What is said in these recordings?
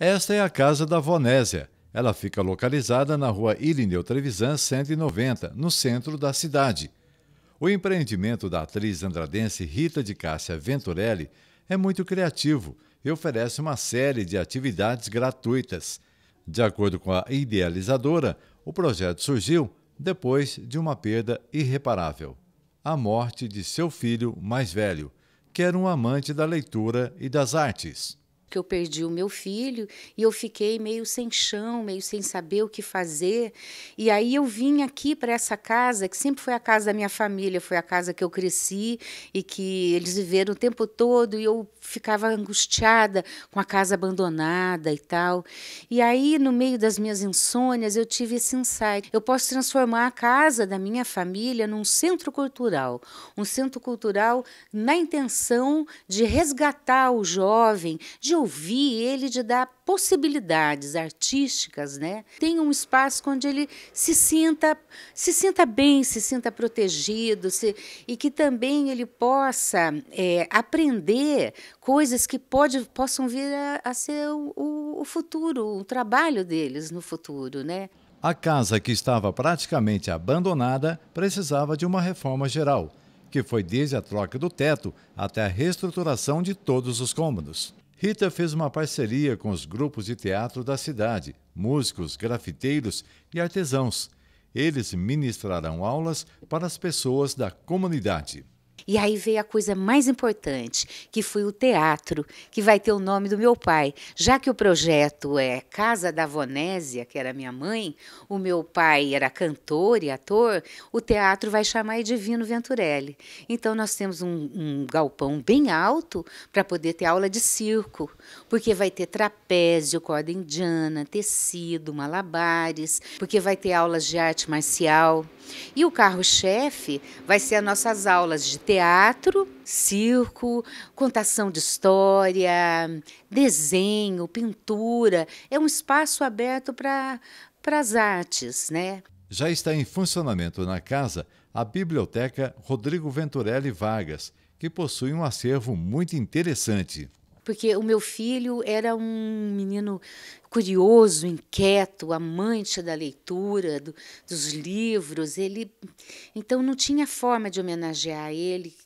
Esta é a casa da Vonésia. Ela fica localizada na rua Irineu Trevisan 190, no centro da cidade. O empreendimento da atriz andradense Rita de Cássia Venturelli é muito criativo e oferece uma série de atividades gratuitas. De acordo com a idealizadora, o projeto surgiu depois de uma perda irreparável a morte de seu filho mais velho, que era um amante da leitura e das artes que eu perdi o meu filho e eu fiquei meio sem chão, meio sem saber o que fazer. E aí eu vim aqui para essa casa, que sempre foi a casa da minha família, foi a casa que eu cresci e que eles viveram o tempo todo e eu ficava angustiada com a casa abandonada e tal. E aí, no meio das minhas insônias, eu tive esse insight. Eu posso transformar a casa da minha família num centro cultural, um centro cultural na intenção de resgatar o jovem de eu vi ele, de dar possibilidades artísticas, né? Tem um espaço onde ele se sinta, se sinta bem, se sinta protegido, se, e que também ele possa é, aprender coisas que pode, possam vir a, a ser o, o futuro, o trabalho deles no futuro, né? A casa que estava praticamente abandonada precisava de uma reforma geral, que foi desde a troca do teto até a reestruturação de todos os cômodos. Rita fez uma parceria com os grupos de teatro da cidade, músicos, grafiteiros e artesãos. Eles ministrarão aulas para as pessoas da comunidade. E aí veio a coisa mais importante, que foi o teatro, que vai ter o nome do meu pai. Já que o projeto é Casa da Vonésia, que era minha mãe, o meu pai era cantor e ator, o teatro vai chamar Edivino Venturelli. Então nós temos um, um galpão bem alto para poder ter aula de circo, porque vai ter trapézio, corda indiana, tecido, malabares, porque vai ter aulas de arte marcial. E o carro-chefe vai ser as nossas aulas de teatro, circo, contação de história, desenho, pintura. É um espaço aberto para as artes, né? Já está em funcionamento na casa a Biblioteca Rodrigo Venturelli Vargas, que possui um acervo muito interessante. Porque o meu filho era um menino curioso, inquieto, amante da leitura, do, dos livros. Ele, então, não tinha forma de homenagear ele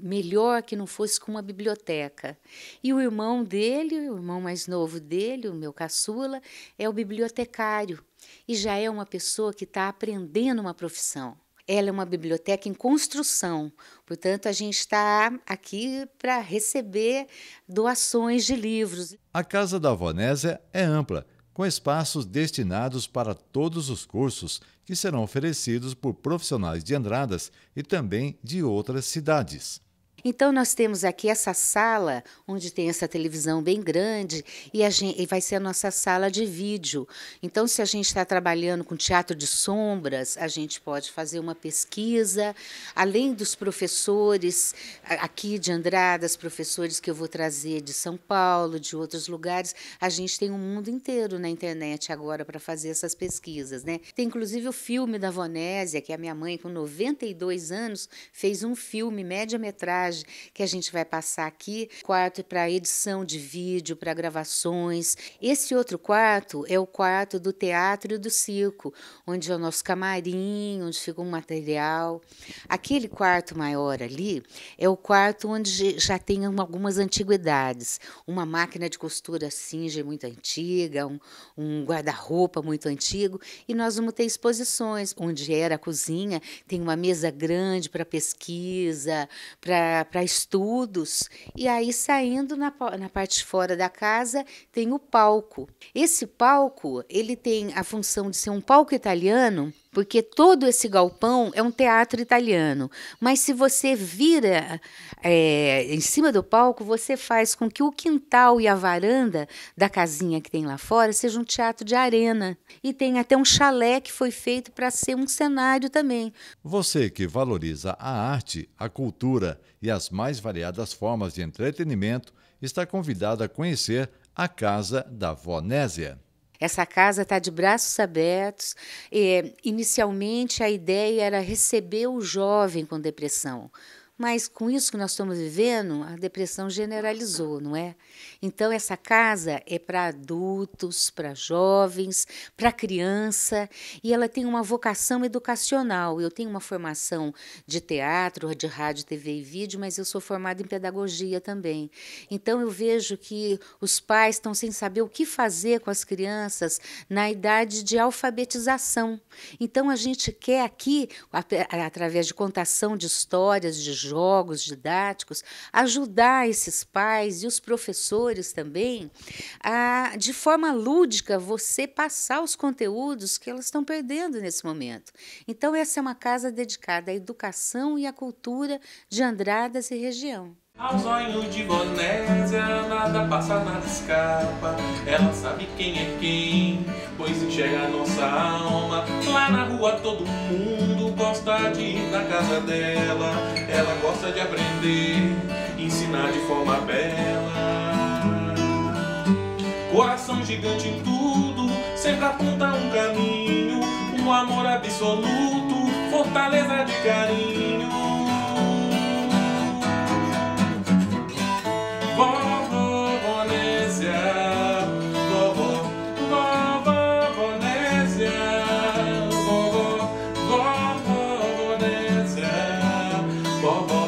melhor que não fosse com uma biblioteca. E o irmão dele, o irmão mais novo dele, o meu caçula, é o bibliotecário e já é uma pessoa que está aprendendo uma profissão. Ela é uma biblioteca em construção, portanto, a gente está aqui para receber doações de livros. A Casa da Vonésia é ampla, com espaços destinados para todos os cursos que serão oferecidos por profissionais de Andradas e também de outras cidades. Então, nós temos aqui essa sala, onde tem essa televisão bem grande, e, gente, e vai ser a nossa sala de vídeo. Então, se a gente está trabalhando com teatro de sombras, a gente pode fazer uma pesquisa, além dos professores aqui de Andradas, professores que eu vou trazer de São Paulo, de outros lugares, a gente tem o um mundo inteiro na internet agora para fazer essas pesquisas. Né? Tem, inclusive, o filme da Vonésia, que a minha mãe, com 92 anos, fez um filme média-metragem que a gente vai passar aqui. Quarto para edição de vídeo, para gravações. Esse outro quarto é o quarto do teatro e do circo, onde é o nosso camarim, onde fica o um material. Aquele quarto maior ali é o quarto onde já tem algumas antiguidades. Uma máquina de costura singe muito antiga, um, um guarda-roupa muito antigo. E nós vamos ter exposições, onde era a cozinha, tem uma mesa grande para pesquisa, para para estudos. E aí, saindo na, na parte de fora da casa, tem o palco. Esse palco, ele tem a função de ser um palco italiano, porque todo esse galpão é um teatro italiano. Mas se você vira é, em cima do palco, você faz com que o quintal e a varanda da casinha que tem lá fora seja um teatro de arena. E tem até um chalé que foi feito para ser um cenário também. Você que valoriza a arte, a cultura e as mais variadas formas de entretenimento, está convidado a conhecer a Casa da Vonésia. Essa casa está de braços abertos. É, inicialmente, a ideia era receber o jovem com depressão mas com isso que nós estamos vivendo, a depressão generalizou, não é? Então, essa casa é para adultos, para jovens, para criança, e ela tem uma vocação educacional. Eu tenho uma formação de teatro, de rádio, TV e vídeo, mas eu sou formada em pedagogia também. Então, eu vejo que os pais estão sem saber o que fazer com as crianças na idade de alfabetização. Então, a gente quer aqui, através de contação de histórias, de jogos didáticos, ajudar esses pais e os professores também a, de forma lúdica, você passar os conteúdos que elas estão perdendo nesse momento. Então, essa é uma casa dedicada à educação e à cultura de Andradas e região. Ao sonho de Gonésia, nada passa, nada escapa. Ela sabe quem é quem, pois enxerga a nossa alma. Lá na rua todo mundo gosta de ir na casa dela, ela gosta de aprender, ensinar de forma bela. Coração gigante em tudo, sempre aponta um caminho, um amor absoluto, fortaleza de carinho. bom, bom.